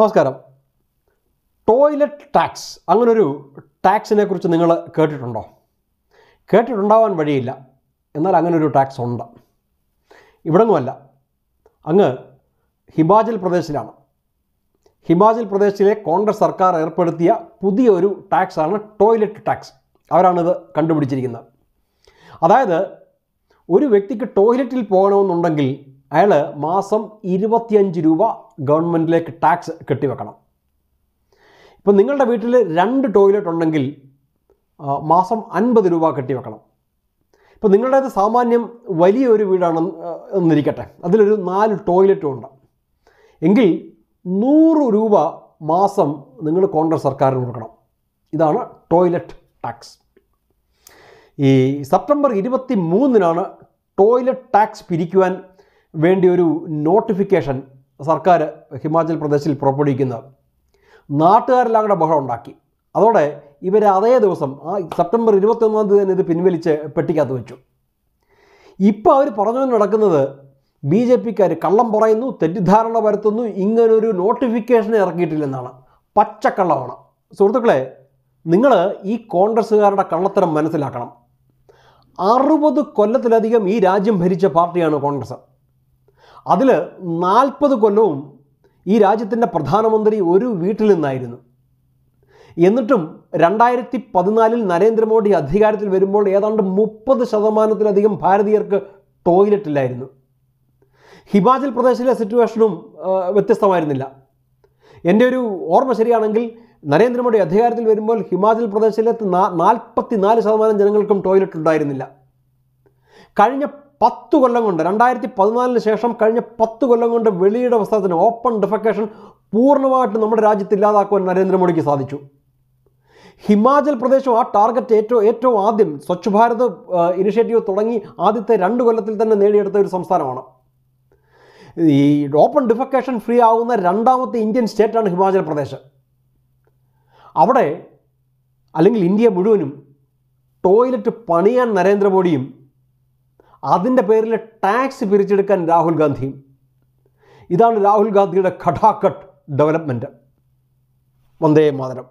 നമസ്കാരം toilet tax അങ്ങനൊരു ടാക്സിനെ കുറിച്ച് നിങ്ങൾ കേട്ടിട്ടുണ്ടോ കേട്ടിട്ടുണ്ടാവാൻ വഴിയില്ല എന്നാൽ അങ്ങനൊരു ടാക്സ് ഉണ്ട് ഇവിടങ്ങുമല്ല അങ്ങ് ഹിമാചൽ പ്രദേശിലാണ് ഹിമാചൽ പ്രദേശിലെ കോൺഗ്രസ് സർക്കാർ ഏർപ്പെടുത്തിയ പുതിയ ഒരു ടാക്സാണ് ടോയ്ലറ്റ് ടാക്സ് അവരാണിത് കണ്ടുപിടിച്ചിരിക്കുന്നത് അതായത് ഒരു വ്യക്തിക്ക് ടോയ്ലറ്റിൽ പോകണമെന്നുണ്ടെങ്കിൽ അയാൾ മാസം ഇരുപത്തിയഞ്ച് രൂപ ഗവൺമെൻറ്റിലേക്ക് ടാക്സ് കെട്ടിവെക്കണം ഇപ്പം നിങ്ങളുടെ വീട്ടിൽ രണ്ട് ടോയ്ലറ്റ് ഉണ്ടെങ്കിൽ മാസം അൻപത് രൂപ കെട്ടിവെക്കണം ഇപ്പം നിങ്ങളുടേത് സാമാന്യം വലിയൊരു വീടാണ് എന്നിരിക്കട്ടെ അതിലൊരു നാല് ടോയ്ലറ്റും ഉണ്ട് എങ്കിൽ നൂറ് രൂപ മാസം നിങ്ങൾ കോൺഗ്രസ് സർക്കാരിന് കൊടുക്കണം ഇതാണ് ടോയ്ലറ്റ് ടാക്സ് ഈ സെപ്റ്റംബർ ഇരുപത്തി മൂന്നിനാണ് ടോയ്ലറ്റ് ടാക്സ് പിരിക്കുവാൻ വേണ്ടി ഒരു നോട്ടിഫിക്കേഷൻ സർക്കാർ ഹിമാചൽ പ്രദേശിൽ പുറപ്പെടുവിക്കുന്നത് നാട്ടുകാരെല്ലാം കൂടെ ബഹളം ഉണ്ടാക്കി അതോടെ ഇവർ അതേ ദിവസം ആ സെപ്റ്റംബർ ഇരുപത്തൊന്നാം തീയതി തന്നെ ഇത് പിൻവലിച്ച് പെട്ടിക്കകത്ത് വെച്ചു ഇപ്പോൾ അവർ പറഞ്ഞു നടക്കുന്നത് ബി ജെ പിക്കാർ കള്ളം പറയുന്നു തെറ്റിദ്ധാരണ വരുത്തുന്നു ഇങ്ങനൊരു നോട്ടിഫിക്കേഷൻ ഇറക്കിയിട്ടില്ലെന്നാണ് പച്ചക്കള്ളമാണ് സുഹൃത്തുക്കളെ നിങ്ങൾ ഈ കോൺഗ്രസ്സുകാരുടെ കള്ളത്തരം മനസ്സിലാക്കണം അറുപത് കൊല്ലത്തിലധികം ഈ രാജ്യം ഭരിച്ച പാർട്ടിയാണ് കോൺഗ്രസ് അതിൽ നാൽപ്പത് കൊല്ലവും ഈ രാജ്യത്തിൻ്റെ പ്രധാനമന്ത്രി ഒരു വീട്ടിൽ നിന്നായിരുന്നു എന്നിട്ടും രണ്ടായിരത്തി പതിനാലിൽ നരേന്ദ്രമോദി അധികാരത്തിൽ വരുമ്പോൾ ഏതാണ്ട് മുപ്പത് ശതമാനത്തിലധികം ഭാരതീയർക്ക് ടോയ്ലറ്റ് ഇല്ലായിരുന്നു ഹിമാചൽ പ്രദേശിലെ സിറ്റുവേഷനും വ്യത്യസ്തമായിരുന്നില്ല എൻ്റെ ഒരു ഓർമ്മ ശരിയാണെങ്കിൽ നരേന്ദ്രമോദി അധികാരത്തിൽ വരുമ്പോൾ ഹിമാചൽ പ്രദേശിലെ നാൽപ്പത്തി നാല് ശതമാനം ജനങ്ങൾക്കും ടോയ്ലറ്റ് ഉണ്ടായിരുന്നില്ല കഴിഞ്ഞ പത്ത് കൊല്ലം കൊണ്ട് രണ്ടായിരത്തി പതിനാലിന് ശേഷം കഴിഞ്ഞ പത്ത് കൊല്ലം കൊണ്ട് വെളിയുടെ അവസരത്തിന് ഓപ്പൺ ഡിഫക്കേഷൻ പൂർണ്ണമായിട്ടും നമ്മുടെ രാജ്യത്ത് ഇല്ലാതാക്കുവാൻ നരേന്ദ്രമോദിക്ക് സാധിച്ചു ഹിമാചൽ പ്രദേശും ആ ടാർഗറ്റ് ഏറ്റവും ഏറ്റവും ആദ്യം സ്വച്ഛ് ഭാരത് ഇനിഷ്യേറ്റീവ് തുടങ്ങി ആദ്യത്തെ രണ്ട് കൊല്ലത്തിൽ തന്നെ നേടിയെടുത്ത ഒരു സംസ്ഥാനമാണ് ഈ ഓപ്പൺ ഡിഫക്കേഷൻ ഫ്രീ ആവുന്ന രണ്ടാമത്തെ ഇന്ത്യൻ സ്റ്റേറ്റാണ് ഹിമാചൽ പ്രദേശ് അവിടെ അല്ലെങ്കിൽ ഇന്ത്യ മുഴുവനും ടോയ്ലറ്റ് പണിയാൻ നരേന്ദ്രമോദിയും അതിൻ്റെ പേരിൽ ടാക്സ് പിരിച്ചെടുക്കാൻ രാഹുൽ ഗാന്ധിയും ഇതാണ് രാഹുൽ ഗാന്ധിയുടെ ഘടാക്കട്ട് ഡെവലപ്മെൻറ്റ് വന്ദേ മാതരം